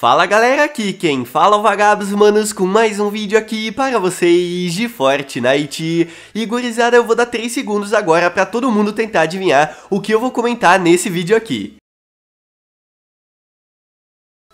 Fala galera, aqui quem fala é vagabos manos com mais um vídeo aqui para vocês de Fortnite. E gurizada, eu vou dar 3 segundos agora para todo mundo tentar adivinhar o que eu vou comentar nesse vídeo aqui.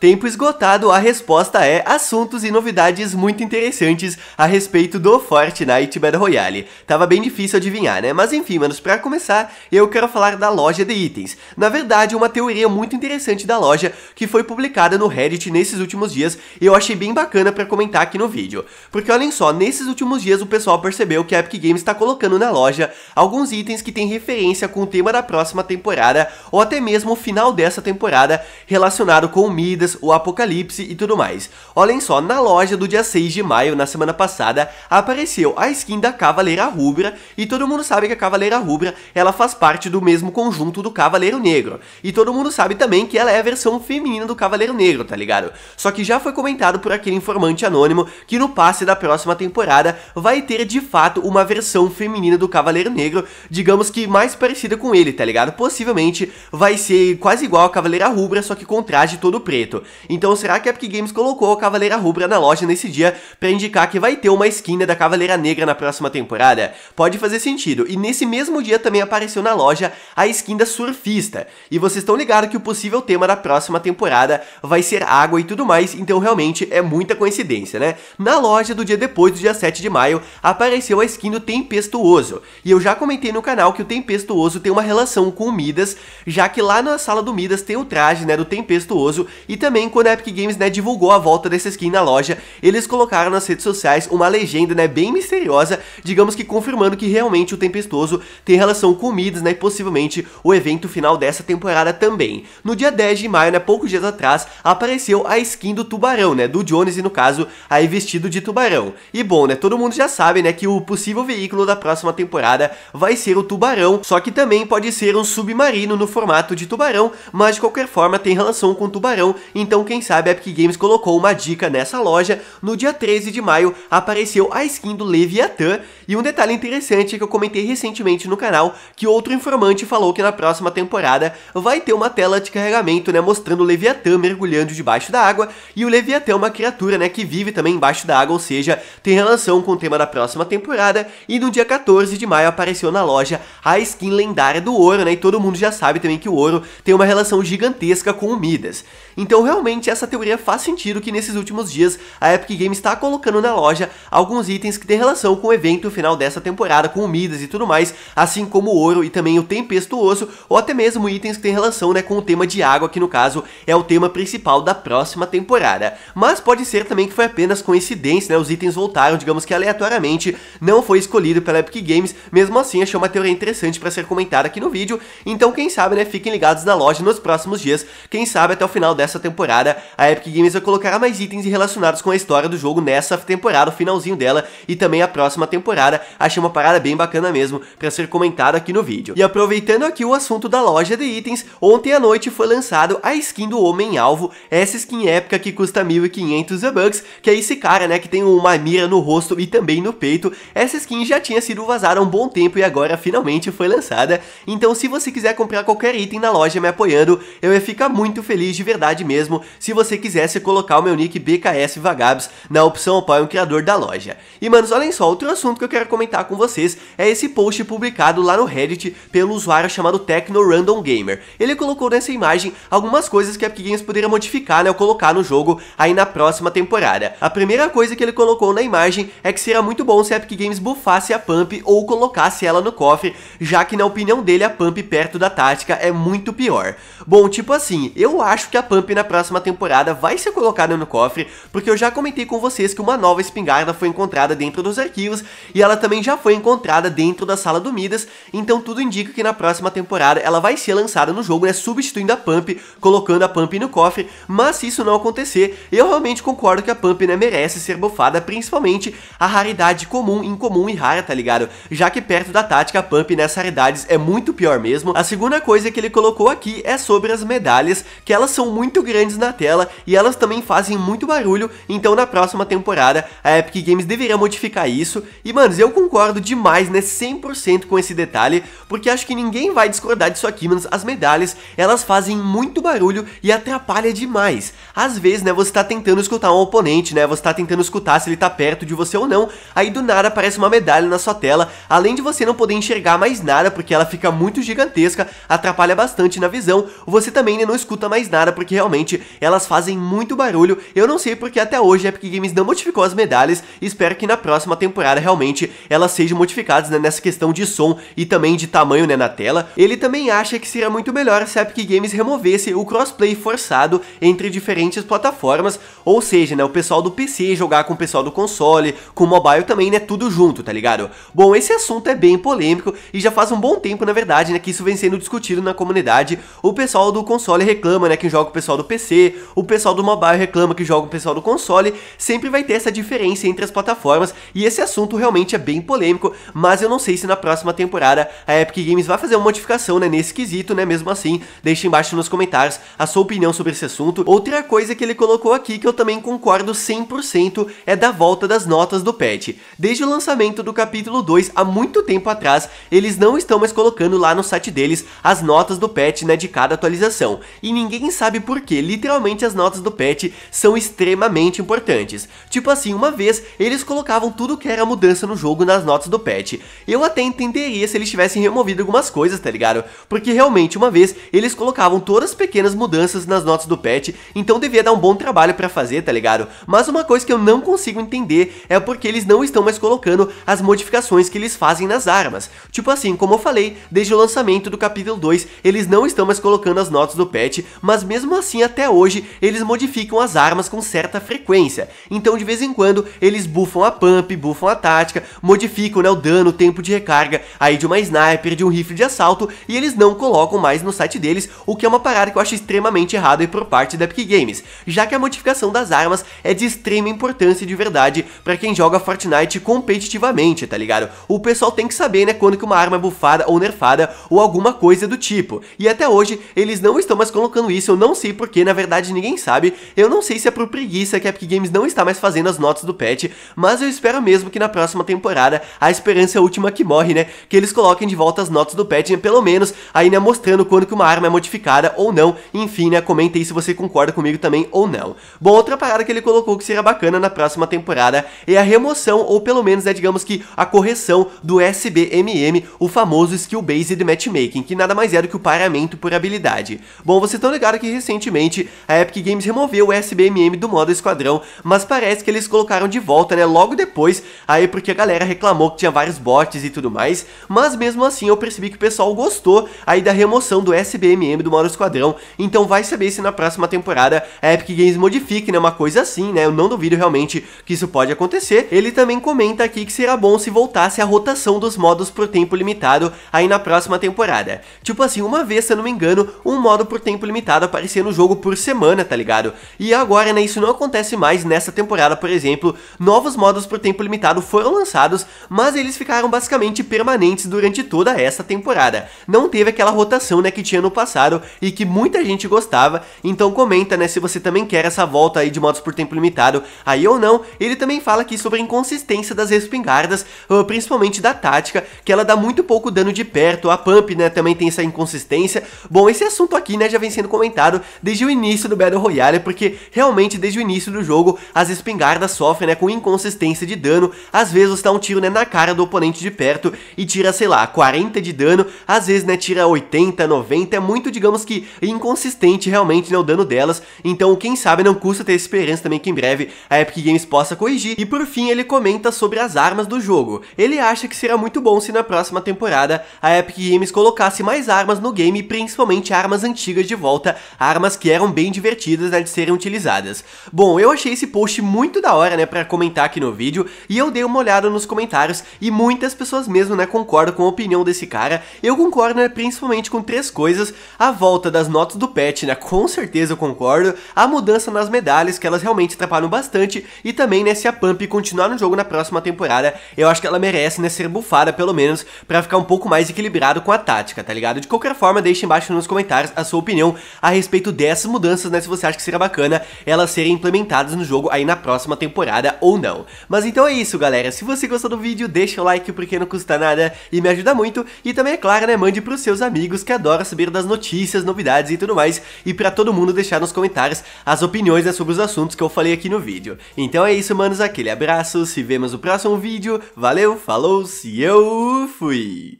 Tempo esgotado, a resposta é assuntos e novidades muito interessantes a respeito do Fortnite Battle Royale. Tava bem difícil adivinhar, né? Mas enfim, manos, para começar, eu quero falar da loja de itens. Na verdade, uma teoria muito interessante da loja que foi publicada no Reddit nesses últimos dias e eu achei bem bacana para comentar aqui no vídeo. Porque olhem só, nesses últimos dias o pessoal percebeu que a Epic Games está colocando na loja alguns itens que têm referência com o tema da próxima temporada ou até mesmo o final dessa temporada relacionado com Midas, o Apocalipse e tudo mais. Olhem só, na loja do dia 6 de maio, na semana passada, apareceu a skin da Cavaleira Rubra, e todo mundo sabe que a Cavaleira Rubra, ela faz parte do mesmo conjunto do Cavaleiro Negro. E todo mundo sabe também que ela é a versão feminina do Cavaleiro Negro, tá ligado? Só que já foi comentado por aquele informante anônimo que no passe da próxima temporada vai ter de fato uma versão feminina do Cavaleiro Negro, digamos que mais parecida com ele, tá ligado? Possivelmente vai ser quase igual a Cavaleira Rubra, só que com traje todo preto. Então será que a Epic Games colocou a Cavaleira Rubra na loja nesse dia para indicar que vai ter uma skin da Cavaleira Negra na próxima temporada? Pode fazer sentido. E nesse mesmo dia também apareceu na loja a skin da Surfista. E vocês estão ligados que o possível tema da próxima temporada vai ser água e tudo mais, então realmente é muita coincidência, né? Na loja do dia depois, do dia 7 de maio, apareceu a skin do Tempestuoso. E eu já comentei no canal que o Tempestuoso tem uma relação com o Midas, já que lá na sala do Midas tem o traje, né, do Tempestuoso e também, quando a Epic Games né, divulgou a volta dessa skin na loja, eles colocaram nas redes sociais uma legenda né, bem misteriosa, digamos que confirmando que realmente o Tempestoso tem relação com o Midas né, e possivelmente o evento final dessa temporada também. No dia 10 de maio, né, poucos dias atrás, apareceu a skin do Tubarão, né, do Jones e no caso, aí vestido de Tubarão. E bom, né, todo mundo já sabe né, que o possível veículo da próxima temporada vai ser o Tubarão, só que também pode ser um submarino no formato de Tubarão, mas de qualquer forma tem relação com o Tubarão então, quem sabe a Epic Games colocou uma dica nessa loja. No dia 13 de maio apareceu a skin do Leviathan. E um detalhe interessante é que eu comentei recentemente no canal que outro informante falou que na próxima temporada vai ter uma tela de carregamento, né, mostrando o Leviathan mergulhando debaixo da água. E o Leviathan é uma criatura, né, que vive também embaixo da água, ou seja, tem relação com o tema da próxima temporada. E no dia 14 de maio apareceu na loja a skin lendária do ouro, né? E todo mundo já sabe também que o ouro tem uma relação gigantesca com o Midas. Então realmente essa teoria faz sentido que nesses últimos dias a Epic Games está colocando na loja alguns itens que têm relação com o evento final dessa temporada, com Midas e tudo mais, assim como o ouro e também o tempestuoso, ou até mesmo itens que têm relação né, com o tema de água, que no caso é o tema principal da próxima temporada. Mas pode ser também que foi apenas coincidência, né, os itens voltaram, digamos que aleatoriamente, não foi escolhido pela Epic Games, mesmo assim achei uma teoria interessante para ser comentada aqui no vídeo, então quem sabe, né, fiquem ligados na loja nos próximos dias, quem sabe até o final dessa temporada temporada, a Epic Games vai colocar mais itens relacionados com a história do jogo nessa temporada, o finalzinho dela e também a próxima temporada. Achei uma parada bem bacana mesmo para ser comentada aqui no vídeo. E aproveitando aqui o assunto da loja de itens, ontem à noite foi lançado a skin do Homem-Alvo, essa skin épica que custa 1.500 bucks, que é esse cara, né, que tem uma mira no rosto e também no peito. Essa skin já tinha sido vazada há um bom tempo e agora finalmente foi lançada. Então se você quiser comprar qualquer item na loja me apoiando, eu ia ficar muito feliz de verdade mesmo mesmo se você quisesse colocar o meu nick BKS Vagabs na opção apoia um criador da loja. E manos, olhem só, outro assunto que eu quero comentar com vocês é esse post publicado lá no Reddit pelo usuário chamado Tecno Random Gamer. Ele colocou nessa imagem algumas coisas que a Epic Games poderia modificar, né, ou colocar no jogo aí na próxima temporada. A primeira coisa que ele colocou na imagem é que seria muito bom se a Epic Games bufasse a Pump ou colocasse ela no cofre, já que na opinião dele a Pump perto da tática é muito pior. Bom, tipo assim, eu acho que a Pump na próxima temporada vai ser colocada no cofre, porque eu já comentei com vocês que uma nova espingarda foi encontrada dentro dos arquivos e ela também já foi encontrada dentro da sala do Midas, então tudo indica que na próxima temporada ela vai ser lançada no jogo, né, substituindo a Pump, colocando a Pump no cofre, mas se isso não acontecer, eu realmente concordo que a Pump, né, merece ser bufada, principalmente a raridade comum, incomum e rara, tá ligado? Já que perto da tática, a Pump nessas raridades é muito pior mesmo. A segunda coisa que ele colocou aqui é sobre as medalhas, que elas são muito grandes grandes na tela e elas também fazem muito barulho, então na próxima temporada a Epic Games deveria modificar isso. E, manos, eu concordo demais, né, 100% com esse detalhe, porque acho que ninguém vai discordar disso aqui, manos. As medalhas, elas fazem muito barulho e atrapalha demais. Às vezes, né, você tá tentando escutar um oponente, né, você tá tentando escutar se ele tá perto de você ou não, aí do nada aparece uma medalha na sua tela, além de você não poder enxergar mais nada, porque ela fica muito gigantesca, atrapalha bastante na visão, você também né, não escuta mais nada, porque realmente realmente, elas fazem muito barulho. Eu não sei porque até hoje a Epic Games não modificou as medalhas e espero que na próxima temporada realmente elas sejam modificadas né, nessa questão de som e também de tamanho né, na tela. Ele também acha que seria muito melhor se a Epic Games removesse o crossplay forçado entre diferentes plataformas, ou seja, né, o pessoal do PC jogar com o pessoal do console, com o mobile também, né, tudo junto, tá ligado? Bom, esse assunto é bem polêmico e já faz um bom tempo, na verdade, né, que isso vem sendo discutido na comunidade. O pessoal do console reclama, né, que joga com o pessoal do PC PC, o pessoal do mobile reclama que joga o pessoal do console, sempre vai ter essa diferença entre as plataformas e esse assunto realmente é bem polêmico, mas eu não sei se na próxima temporada a Epic Games vai fazer uma modificação né, nesse quesito, né? Mesmo assim, deixa embaixo nos comentários a sua opinião sobre esse assunto. Outra coisa que ele colocou aqui que eu também concordo 100% é da volta das notas do patch. Desde o lançamento do capítulo 2, há muito tempo atrás, eles não estão mais colocando lá no site deles as notas do patch né, de cada atualização. E ninguém sabe por que literalmente as notas do patch são extremamente importantes. Tipo assim, uma vez eles colocavam tudo que era mudança no jogo nas notas do patch. Eu até entenderia se eles tivessem removido algumas coisas, tá ligado? Porque realmente, uma vez, eles colocavam todas as pequenas mudanças nas notas do patch, então devia dar um bom trabalho pra fazer, tá ligado? Mas uma coisa que eu não consigo entender é porque eles não estão mais colocando as modificações que eles fazem nas armas. Tipo assim, como eu falei, desde o lançamento do capítulo 2, eles não estão mais colocando as notas do patch, mas mesmo assim a até hoje eles modificam as armas com certa frequência. Então de vez em quando eles bufam a pump, bufam a tática, modificam né, o dano, o tempo de recarga aí de uma sniper, de um rifle de assalto e eles não colocam mais no site deles, o que é uma parada que eu acho extremamente errada por parte da Epic Games, já que a modificação das armas é de extrema importância de verdade para quem joga Fortnite competitivamente, tá ligado? O pessoal tem que saber, né, quando que uma arma é bufada ou nerfada ou alguma coisa do tipo. E até hoje eles não estão mais colocando isso, eu não sei porquê na verdade ninguém sabe. Eu não sei se é por preguiça que a Epic Games não está mais fazendo as notas do patch, mas eu espero mesmo que na próxima temporada a esperança é a última que morre, né? Que eles coloquem de volta as notas do patch, né? pelo menos aí, né, mostrando quando que uma arma é modificada ou não. Enfim, né, comenta aí se você concorda comigo também ou não. Bom, outra parada que ele colocou que seria bacana na próxima temporada é a remoção, ou pelo menos, né, digamos que a correção do SBMM, o famoso Skill Based Matchmaking, que nada mais é do que o paramento por habilidade. Bom, vocês tão ligado que recentemente Recentemente, a Epic Games removeu o SBMM do modo esquadrão, mas parece que eles colocaram de volta, né, logo depois, aí porque a galera reclamou que tinha vários bots e tudo mais, mas mesmo assim eu percebi que o pessoal gostou aí da remoção do SBMM do modo esquadrão, então vai saber se na próxima temporada a Epic Games modifique, né, uma coisa assim, né, eu não duvido realmente que isso pode acontecer. Ele também comenta aqui que será bom se voltasse a rotação dos modos por tempo limitado aí na próxima temporada. Tipo assim, uma vez, se eu não me engano, um modo por tempo limitado aparecia no jogo por semana, tá ligado? E agora, né, isso não acontece mais nessa temporada, por exemplo, novos modos por tempo limitado foram lançados, mas eles ficaram basicamente permanentes durante toda essa temporada. Não teve aquela rotação, né, que tinha no passado e que muita gente gostava, então comenta, né, se você também quer essa volta aí de modos por tempo limitado, aí ou não, ele também fala aqui sobre a inconsistência das espingardas, ah, principalmente da tática, que ela dá muito pouco dano de perto, a pump, né, também tem essa inconsistência. Bom, esse assunto aqui, né, já vem sendo comentado desde o início do Battle Royale, porque realmente desde o início do jogo as espingardas sofrem né, com inconsistência de dano, às vezes dá um tiro né, na cara do oponente de perto e tira, sei lá, 40 de dano, às vezes né, tira 80, 90, é muito, digamos que, inconsistente realmente né, o dano delas, então quem sabe não custa ter esperança também que em breve a Epic Games possa corrigir. E por fim ele comenta sobre as armas do jogo, ele acha que será muito bom se na próxima temporada a Epic Games colocasse mais armas no game, principalmente armas antigas de volta, armas que eram eram bem divertidas né, de serem utilizadas. Bom, eu achei esse post muito da hora, né, pra comentar aqui no vídeo, e eu dei uma olhada nos comentários, e muitas pessoas mesmo, né, concordam com a opinião desse cara. Eu concordo, né, principalmente com três coisas, a volta das notas do patch né, com certeza eu concordo, a mudança nas medalhas, que elas realmente atrapalham bastante, e também, né, se a Pump continuar no jogo na próxima temporada, eu acho que ela merece, né, ser bufada, pelo menos, pra ficar um pouco mais equilibrado com a tática, tá ligado? De qualquer forma, deixa embaixo nos comentários a sua opinião a respeito dessa essas mudanças, né, se você acha que seria bacana elas serem implementadas no jogo aí na próxima temporada ou não. Mas então é isso, galera. Se você gostou do vídeo, deixa o like porque não custa nada e me ajuda muito. E também, é claro, né, mande pros seus amigos que adoram saber das notícias, novidades e tudo mais. E pra todo mundo deixar nos comentários as opiniões né, sobre os assuntos que eu falei aqui no vídeo. Então é isso, manos. Aquele abraço, se vemos no próximo vídeo. Valeu, falou, se eu fui!